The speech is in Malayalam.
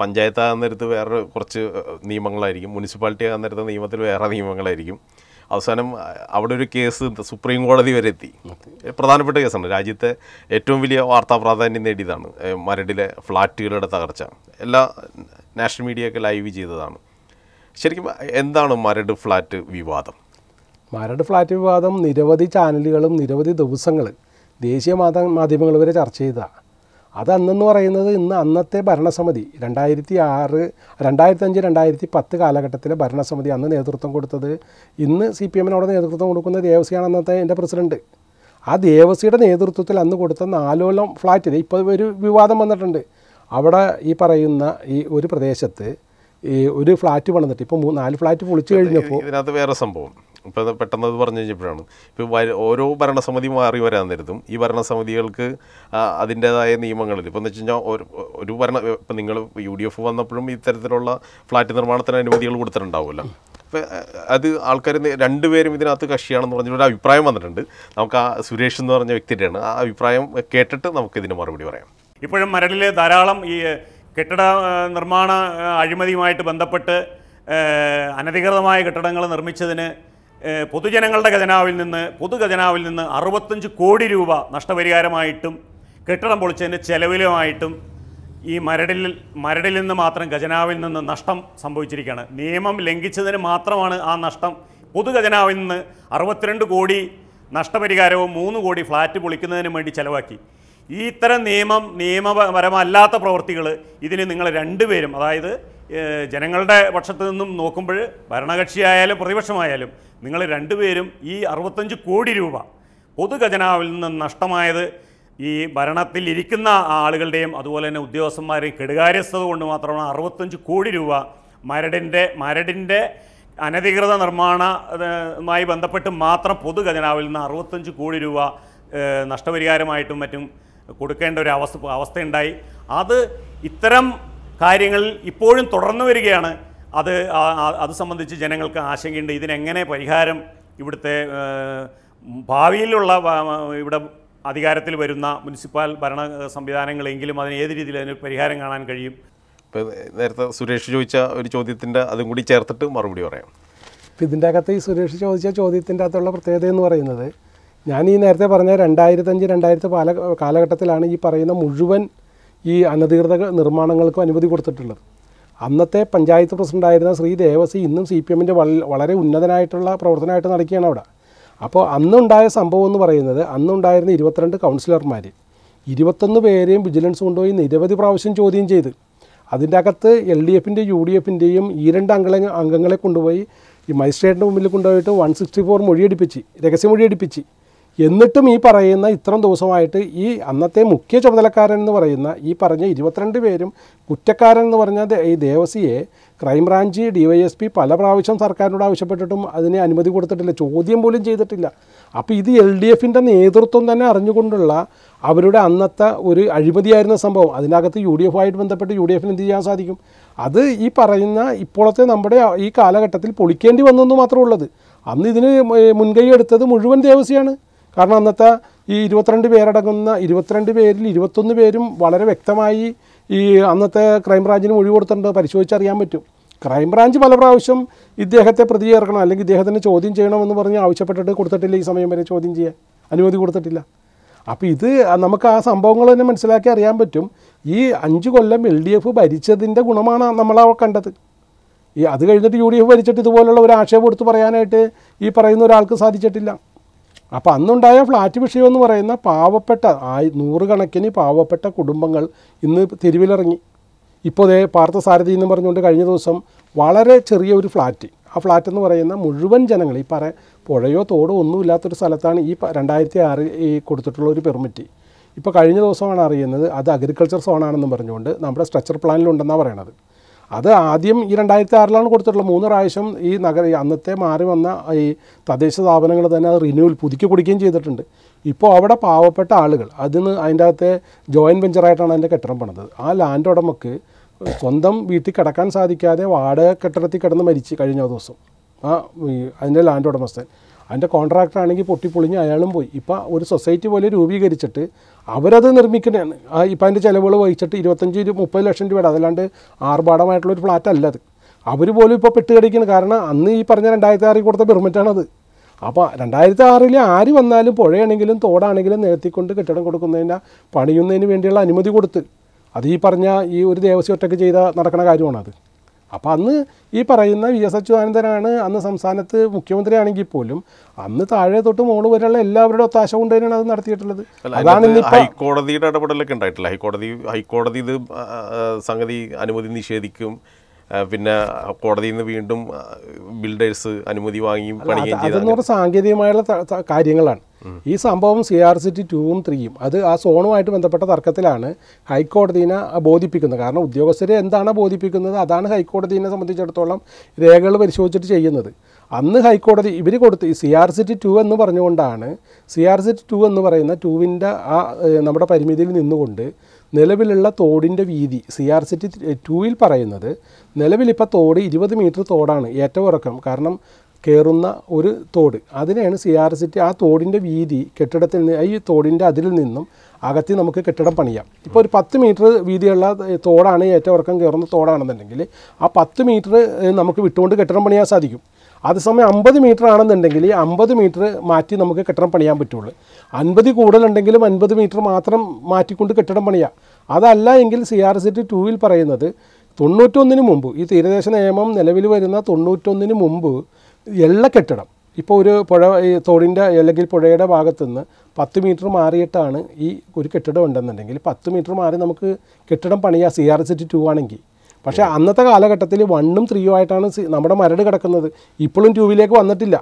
പഞ്ചായത്ത് ആകുന്നിടത്ത് വേറെ കുറച്ച് നിയമങ്ങളായിരിക്കും മുനിസിപ്പാലിറ്റി ആകുന്നിടത്ത് നിയമത്തിൽ വേറെ നിയമങ്ങളായിരിക്കും അവസാനം അവിടെ ഒരു കേസ് സുപ്രീം കോടതി വരെ എത്തി പ്രധാനപ്പെട്ട കേസാണ് രാജ്യത്തെ ഏറ്റവും വലിയ വാർത്താ പ്രാധാന്യം നേടിയതാണ് മരടിലെ ഫ്ലാറ്റുകളുടെ തകർച്ച എല്ലാ നാഷണൽ മീഡിയയൊക്കെ ലൈവ് ചെയ്തതാണ് ശരിക്കും എന്താണ് മരട് ഫ്ലാറ്റ് വിവാദം മരട് ഫ്ലാറ്റ് വിവാദം നിരവധി ചാനലുകളും നിരവധി ദിവസങ്ങൾ ദേശീയ മാധ്യമങ്ങൾ വരെ ചർച്ച ചെയ്തതാണ് അത് അന്നെന്ന് പറയുന്നത് ഇന്ന് അന്നത്തെ ഭരണസമിതി രണ്ടായിരത്തി ആറ് അഞ്ച് രണ്ടായിരത്തി പത്ത് കാലഘട്ടത്തിലെ ഭരണസമിതി അന്ന് നേതൃത്വം കൊടുത്തത് ഇന്ന് സി പി എമ്മിനോട് നേതൃത്വം കൊടുക്കുന്ന ദേവസിയാണ് അന്നത്തെ എൻ്റെ പ്രസിഡൻറ്റ് ആ ദേവസിയുടെ നേതൃത്വത്തിൽ അന്ന് കൊടുത്ത നാലോളം ഫ്ലാറ്റ് ഇപ്പോൾ ഒരു വിവാദം വന്നിട്ടുണ്ട് അവിടെ ഈ പറയുന്ന ഈ ഒരു പ്രദേശത്ത് ഈ ഒരു ഫ്ലാറ്റ് പണിതിട്ട് ഇപ്പോൾ നാല് ഫ്ലാറ്റ് പൊളിച്ചു കഴിഞ്ഞപ്പോൾ ഇതിനകത്ത് വേറെ സംഭവം ഇപ്പോൾ പെട്ടെന്ന് അത് പറഞ്ഞു കഴിഞ്ഞപ്പോഴാണ് ഇപ്പോൾ ഓരോ ഭരണസമിതി മാറി വരാൻ നേരത്തും ഈ ഭരണസമിതികൾക്ക് അതിൻ്റേതായ നിയമങ്ങളിൽ ഇപ്പോൾ എന്ന് വെച്ച് കഴിഞ്ഞാൽ ഒരു ഭരണ ഇപ്പം നിങ്ങൾ യു ഡി എഫ് വന്നപ്പോഴും ഇത്തരത്തിലുള്ള ഫ്ലാറ്റ് നിർമ്മാണത്തിന് അനുമതികൾ കൊടുത്തിട്ടുണ്ടാവുമല്ലോ അപ്പോൾ അത് ആൾക്കാർ രണ്ടുപേരും ഇതിനകത്ത് കക്ഷിയാണെന്ന് പറഞ്ഞ ഒരു അഭിപ്രായം വന്നിട്ടുണ്ട് നമുക്ക് ആ സുരേഷ് എന്ന് പറഞ്ഞ വ്യക്തിയുടെയാണ് ആ അഭിപ്രായം കേട്ടിട്ട് നമുക്ക് മറുപടി പറയാം ഇപ്പോഴും മരടിൽ ധാരാളം ഈ കെട്ടിട നിർമ്മാണ അഴിമതിയുമായിട്ട് ബന്ധപ്പെട്ട് അനധികൃതമായ കെട്ടിടങ്ങൾ നിർമ്മിച്ചതിന് പൊതുജനങ്ങളുടെ ഖജനാവിൽ നിന്ന് പൊതുഖജനാവിൽ നിന്ന് അറുപത്തഞ്ച് കോടി രൂപ നഷ്ടപരിഹാരമായിട്ടും കെട്ടിടം പൊളിച്ചതിൻ്റെ ചെലവിലുമായിട്ടും ഈ മരടിൽ മരടിൽ നിന്ന് മാത്രം ഖജനാവിൽ നിന്ന് നഷ്ടം സംഭവിച്ചിരിക്കുകയാണ് നിയമം ലംഘിച്ചതിന് മാത്രമാണ് ആ നഷ്ടം പൊതുഖജനാവിൽ നിന്ന് അറുപത്തിരണ്ട് കോടി നഷ്ടപരിഹാരവും മൂന്ന് കോടി ഫ്ലാറ്റ് പൊളിക്കുന്നതിന് വേണ്ടി ചിലവാക്കി ഈ ഇത്തരം നിയമം നിയമപരമല്ലാത്ത പ്രവൃത്തികൾ ഇതിന് നിങ്ങൾ രണ്ടുപേരും അതായത് ജനങ്ങളുടെ പക്ഷത്തു നിന്നും നോക്കുമ്പോൾ ഭരണകക്ഷിയായാലും പ്രതിപക്ഷമായാലും നിങ്ങൾ രണ്ടുപേരും ഈ അറുപത്തഞ്ച് കോടി രൂപ പൊതുഖജനാവിൽ നിന്ന് നഷ്ടമായത് ഈ ഭരണത്തിൽ ഇരിക്കുന്ന ആളുകളുടെയും അതുപോലെ തന്നെ ഉദ്യോഗസ്ഥന്മാരെയും കെടുകാര്യസ്ഥത കൊണ്ട് മാത്രമാണ് അറുപത്തഞ്ച് കോടി രൂപ മരടിൻ്റെ മരടിൻ്റെ അനധികൃത നിർമ്മാണമായി ബന്ധപ്പെട്ട് മാത്രം പൊതുഖജനാവിൽ നിന്ന് അറുപത്തഞ്ച് കോടി രൂപ നഷ്ടപരിഹാരമായിട്ടും മറ്റും കൊടുക്കേണ്ട ഒരു അവസ്ഥ അവസ്ഥയുണ്ടായി അത് ഇത്തരം കാര്യങ്ങളിൽ ഇപ്പോഴും തുടർന്നു വരികയാണ് അത് അത് സംബന്ധിച്ച് ജനങ്ങൾക്ക് ആശങ്കയുണ്ട് ഇതിനെങ്ങനെ പരിഹാരം ഇവിടുത്തെ ഭാവിയിലുള്ള ഇവിടെ അധികാരത്തിൽ വരുന്ന മുനിസിപ്പൽ ഭരണ സംവിധാനങ്ങളെങ്കിലും അതിന് ഏത് രീതിയിൽ അതിന് പരിഹാരം കാണാൻ കഴിയും ഇപ്പോൾ നേരത്തെ സുരേഷ് ചോദിച്ച ഒരു ചോദ്യത്തിൻ്റെ അതും കൂടി ചേർത്തിട്ട് മറുപടി പറയാം ഇപ്പം ഇതിൻ്റെ അകത്ത് ഈ സുരേഷ് ചോദിച്ച ചോദ്യത്തിൻ്റെ അകത്തുള്ള പ്രത്യേകത എന്ന് പറയുന്നത് ഞാൻ ഈ നേരത്തെ പറഞ്ഞ രണ്ടായിരത്തഞ്ച് രണ്ടായിരത്തി പാല കാലഘട്ടത്തിലാണ് ഈ പറയുന്ന മുഴുവൻ ഈ അനധികൃത നിർമ്മാണങ്ങൾക്കും അനുമതി കൊടുത്തിട്ടുള്ളത് അന്നത്തെ പഞ്ചായത്ത് പ്രസിഡൻ്റായിരുന്ന ശ്രീ ദേവസി ഇന്നും സി പി എമ്മിൻ്റെ വളരെ ഉന്നതനായിട്ടുള്ള പ്രവർത്തനമായിട്ട് നടക്കുകയാണ് അവിടെ അപ്പോൾ അന്നുണ്ടായ സംഭവം എന്ന് പറയുന്നത് അന്നുണ്ടായിരുന്ന ഇരുപത്തിരണ്ട് കൗൺസിലർമാർ ഇരുപത്തൊന്ന് പേരെയും വിജിലൻസ് കൊണ്ടുപോയി നിരവധി പ്രാവശ്യം ചോദ്യം ചെയ്ത് അതിൻ്റെ അകത്ത് എൽ ഡി എഫിൻ്റെ യു ഡി എഫിൻ്റെയും ഈ രണ്ട് അംഗങ്ങളെ അംഗങ്ങളെ കൊണ്ടുപോയി ഈ മജിസ്ട്രേറ്റിൻ്റെ മുമ്പിൽ കൊണ്ടുപോയിട്ട് വൺ സിക്സ്റ്റി ഫോർ മൊഴിയടിപ്പിച്ച് രഹസ്യമൊഴിയടിപ്പിച്ച് എന്നിട്ടും ഈ പറയുന്ന ഇത്രയും ദിവസമായിട്ട് ഈ അന്നത്തെ മുഖ്യ ചുമതലക്കാരൻ എന്ന് പറയുന്ന ഈ പറഞ്ഞ ഇരുപത്തിരണ്ട് പേരും കുറ്റക്കാരൻ എന്ന് പറഞ്ഞ ഈ ദേവസിയെ ക്രൈംബ്രാഞ്ച് ഡിവൈഎസ്പി പല പ്രാവശ്യം സർക്കാരിനോട് ആവശ്യപ്പെട്ടിട്ടും അതിനെ അനുമതി കൊടുത്തിട്ടില്ല ചോദ്യം പോലും ചെയ്തിട്ടില്ല അപ്പോൾ ഇത് എൽ ഡി എഫിൻ്റെ നേതൃത്വം തന്നെ അറിഞ്ഞുകൊണ്ടുള്ള അവരുടെ അന്നത്തെ ഒരു അഴിമതിയായിരുന്ന സംഭവം അതിനകത്ത് യു ഡി എഫുമായിട്ട് ബന്ധപ്പെട്ട് യു ഡി എഫിന് എന്ത് ചെയ്യാൻ സാധിക്കും അത് ഈ പറയുന്ന ഇപ്പോഴത്തെ നമ്മുടെ ഈ കാലഘട്ടത്തിൽ പൊളിക്കേണ്ടി വന്നെന്ന് മാത്രമേ ഉള്ളത് അന്ന് ഇതിന് മുൻകൈ എടുത്തത് മുഴുവൻ ദേവസ്യാണ് കാരണം അന്നത്തെ ഈ ഇരുപത്തിരണ്ട് പേരടങ്ങുന്ന ഇരുപത്തിരണ്ട് പേരിൽ ഇരുപത്തൊന്ന് പേരും വളരെ വ്യക്തമായി ഈ അന്നത്തെ ക്രൈംബ്രാഞ്ചിന് മൊഴി കൊടുത്തിട്ടുണ്ട് പരിശോധിച്ചറിയാൻ പറ്റും ക്രൈംബ്രാഞ്ച് പല പ്രാവശ്യം ഇദ്ദേഹത്തെ പ്രതി ചേർക്കണം അല്ലെങ്കിൽ ഇദ്ദേഹത്തിന് ചോദ്യം ചെയ്യണമെന്ന് പറഞ്ഞ് ആവശ്യപ്പെട്ടിട്ട് കൊടുത്തിട്ടില്ല ഈ സമയം വരെ ചോദ്യം ചെയ്യാൻ അനുമതി കൊടുത്തിട്ടില്ല അപ്പോൾ ഇത് നമുക്ക് ആ സംഭവങ്ങൾ തന്നെ മനസ്സിലാക്കി അറിയാൻ പറ്റും ഈ അഞ്ച് കൊല്ലം എൽ ഡി എഫ് ഭരിച്ചതിൻ്റെ ഗുണമാണ് നമ്മളാ കണ്ടത് ഈ അത് കഴിഞ്ഞിട്ട് യു ഡി എഫ് ഭരിച്ചിട്ട് ഇതുപോലുള്ള ഒരു ആക്ഷേപം എടുത്ത് പറയാനായിട്ട് ഈ പറയുന്ന ഒരാൾക്ക് സാധിച്ചിട്ടില്ല അപ്പോൾ അന്നുണ്ടായ ഫ്ലാറ്റ് വിഷയം എന്ന് പറയുന്ന പാവപ്പെട്ട ആയി നൂറുകണക്കിന് പാവപ്പെട്ട കുടുംബങ്ങൾ ഇന്ന് തെരുവിലിറങ്ങി ഇപ്പോൾ ഇതേ പാർത്ഥസാരഥി എന്ന് പറഞ്ഞുകൊണ്ട് കഴിഞ്ഞ ദിവസം വളരെ ചെറിയ ഒരു ഫ്ലാറ്റ് ആ ഫ്ലാറ്റ് എന്ന് പറയുന്ന മുഴുവൻ ജനങ്ങൾ ഈ പറ പുഴയോ തോടോ ഒന്നുമില്ലാത്തൊരു സ്ഥലത്താണ് ഈ രണ്ടായിരത്തി ആറ് ഈ കൊടുത്തിട്ടുള്ള ഒരു പെർമിറ്റ് ഇപ്പോൾ കഴിഞ്ഞ ദിവസമാണ് അറിയുന്നത് അത് അഗ്രികൾച്ചർ സോണാണെന്ന് പറഞ്ഞുകൊണ്ട് നമ്മുടെ സ്ട്രക്ചർ പ്ലാനിലുണ്ടെന്നാണ് പറയണത് അത് ആദ്യം ഈ രണ്ടായിരത്തി ആറിലാണ് കൊടുത്തിട്ടുള്ളത് മൂന്ന് പ്രാവശ്യം ഈ നഗര അന്നത്തെ മാറി വന്ന ഈ തദ്ദേശ സ്ഥാപനങ്ങൾ തന്നെ അത് റിന്യൂവൽ പുതുക്കി കൊടുക്കുകയും ചെയ്തിട്ടുണ്ട് ഇപ്പോൾ അവിടെ പാവപ്പെട്ട ആളുകൾ അതിന് അതിൻ്റെ അകത്തെ ജോയിൻറ്റ് വെഞ്ചറായിട്ടാണ് അതിൻ്റെ കെട്ടിടം പണിതത് ആ ലാൻഡ് ഉടമക്ക് സ്വന്തം വീട്ടിൽ കിടക്കാൻ സാധിക്കാതെ വാടക കെട്ടിടത്തിൽ കിടന്ന് മരിച്ച് കഴിഞ്ഞ ദിവസം ആ അതിൻ്റെ ലാൻഡ് ഉടമസ്ഥൻ അതിൻ്റെ കോൺട്രാക്ടറാണെങ്കിൽ പൊട്ടിപ്പൊളിഞ്ഞ് അയാളും പോയി ഇപ്പം ഒരു സൊസൈറ്റി പോലെ രൂപീകരിച്ചിട്ട് അവരത് നിർമ്മിക്കുന്നതാണ് ഇപ്പം അതിൻ്റെ ചിലവുകൾ വഹിച്ചിട്ട് ഇരുപത്തഞ്ച് മുപ്പത് ലക്ഷം രൂപയുടെ അതല്ലാണ്ട് ആർഭാടമായിട്ടുള്ള ഒരു ഫ്ലാറ്റ് അല്ല അത് അവർ പോലും ഇപ്പോൾ പെട്ടുകടിക്കുന്നു കാരണം അന്ന് ഈ പറഞ്ഞ രണ്ടായിരത്തി ആറിൽ കൊടുത്ത പെർമിറ്റാണത് അപ്പോൾ രണ്ടായിരത്തി ആറിൽ ആര് വന്നാലും പുഴയാണെങ്കിലും തോടാണെങ്കിലും നികത്തിക്കൊണ്ട് കെട്ടിടം കൊടുക്കുന്നതിന് പണിയുന്നതിന് വേണ്ടിയുള്ള അനുമതി കൊടുത്ത് അത് ഈ പറഞ്ഞ ഈ ഒരു ദേവസ്വം ഒറ്റയ്ക്ക് ചെയ്ത നടക്കുന്ന കാര്യമാണത് അപ്പോൾ അന്ന് ഈ പറയുന്ന വി എസ് അച്യുതാനന്ദനാണ് അന്ന് സംസ്ഥാനത്ത് മുഖ്യമന്ത്രിയാണെങ്കിൽ പോലും അന്ന് താഴെ തൊട്ട് മോള് വരെയുള്ള എല്ലാവരുടെ ഒത്താശ കൊണ്ട് തന്നെയാണ് അത് നടത്തിയിട്ടുള്ളത് അതാണ് ഹൈക്കോടതിയുടെ ഇടപെടലൊക്കെ ഉണ്ടായിട്ടില്ല ഹൈക്കോടതി ഹൈക്കോടതി ഇത് സംഗതി അനുമതി നിഷേധിക്കും പിന്നെ കോടതിയിൽ നിന്ന് വീണ്ടും ബിൽഡേഴ്സ് അനുമതി വാങ്ങി പണിയുകയും ചെയ്തു സാങ്കേതികമായുള്ള കാര്യങ്ങളാണ് ഈ സംഭവം സി ആർ സി ടി ടൂവും ത്രീയും അത് ആ സോണുമായിട്ട് ബന്ധപ്പെട്ട തർക്കത്തിലാണ് ഹൈക്കോടതിനെ ബോധിപ്പിക്കുന്നത് കാരണം ഉദ്യോഗസ്ഥരെ എന്താണ് ബോധിപ്പിക്കുന്നത് അതാണ് ഹൈക്കോടതിനെ സംബന്ധിച്ചിടത്തോളം രേഖകൾ പരിശോധിച്ചിട്ട് ചെയ്യുന്നത് അന്ന് ഹൈക്കോടതി ഇവർ കൊടുത്ത് C R C T two എന്ന് പറഞ്ഞുകൊണ്ടാണ് C R C T two എന്ന് പറയുന്ന ടുവിൻ്റെ ആ നമ്മുടെ പരിമിതിയിൽ നിന്നുകൊണ്ട് നിലവിലുള്ള തോടിൻ്റെ വീതി സി ആർ സി ടി ടൂവിൽ പറയുന്നത് നിലവിലിപ്പോൾ തോട് ഇരുപത് മീറ്റർ തോടാണ് ഏറ്റവും ഉറക്കം കാരണം കയറുന്ന ഒരു തോട് അതിനെയാണ് സി ആർ സി ടി ആ തോടിൻ്റെ വീതി കെട്ടിടത്തിൽ നിന്ന് ഈ തോടിൻ്റെ അതിൽ നിന്നും അകത്തി നമുക്ക് കെട്ടിടം പണിയാം ഇപ്പോൾ ഒരു പത്ത് മീറ്റർ വീതിയുള്ള തോടാണ് ഏറ്റവും ഉറക്കം കയറുന്ന തോടാണെന്നുണ്ടെങ്കിൽ ആ പത്ത് മീറ്റർ നമുക്ക് വിട്ടുകൊണ്ട് കെട്ടിടം പണിയാൻ സാധിക്കും അതേസമയം അമ്പത് മീറ്റർ ആണെന്നുണ്ടെങ്കിൽ ഈ അമ്പത് മീറ്റർ മാറ്റി നമുക്ക് കെട്ടിടം പണിയാൻ പറ്റുള്ളൂ അൻപത് കൂടുതലുണ്ടെങ്കിലും അൻപത് മീറ്റർ മാത്രം മാറ്റിക്കൊണ്ട് കെട്ടിടം പണിയാം അതല്ല എങ്കിൽ സി ആർ സി ടി ടൂവിൽ പറയുന്നത് തൊണ്ണൂറ്റൊന്നിന് മുമ്പ് ഈ തീരദേശ നിയമം നിലവിൽ വരുന്ന തൊണ്ണൂറ്റൊന്നിന് മുമ്പ് എള്ള കെട്ടിടം ഇപ്പോൾ ഒരു പുഴ ഈ തോടിൻ്റെ അല്ലെങ്കിൽ പുഴയുടെ ഭാഗത്തു നിന്ന് പത്ത് മീറ്റർ മാറിയിട്ടാണ് ഈ ഒരു കെട്ടിടം ഉണ്ടെന്നുണ്ടെങ്കിൽ പത്ത് മീറ്റർ മാറി നമുക്ക് കെട്ടിടം പണിയാം C R C T two ആണെങ്കിൽ പക്ഷേ അന്നത്തെ കാലഘട്ടത്തിൽ വണ്ണും ത്രീയും ആയിട്ടാണ് നമ്മുടെ മരട് കിടക്കുന്നത് ഇപ്പോഴും ട്യൂബിലേക്ക് വന്നിട്ടില്ല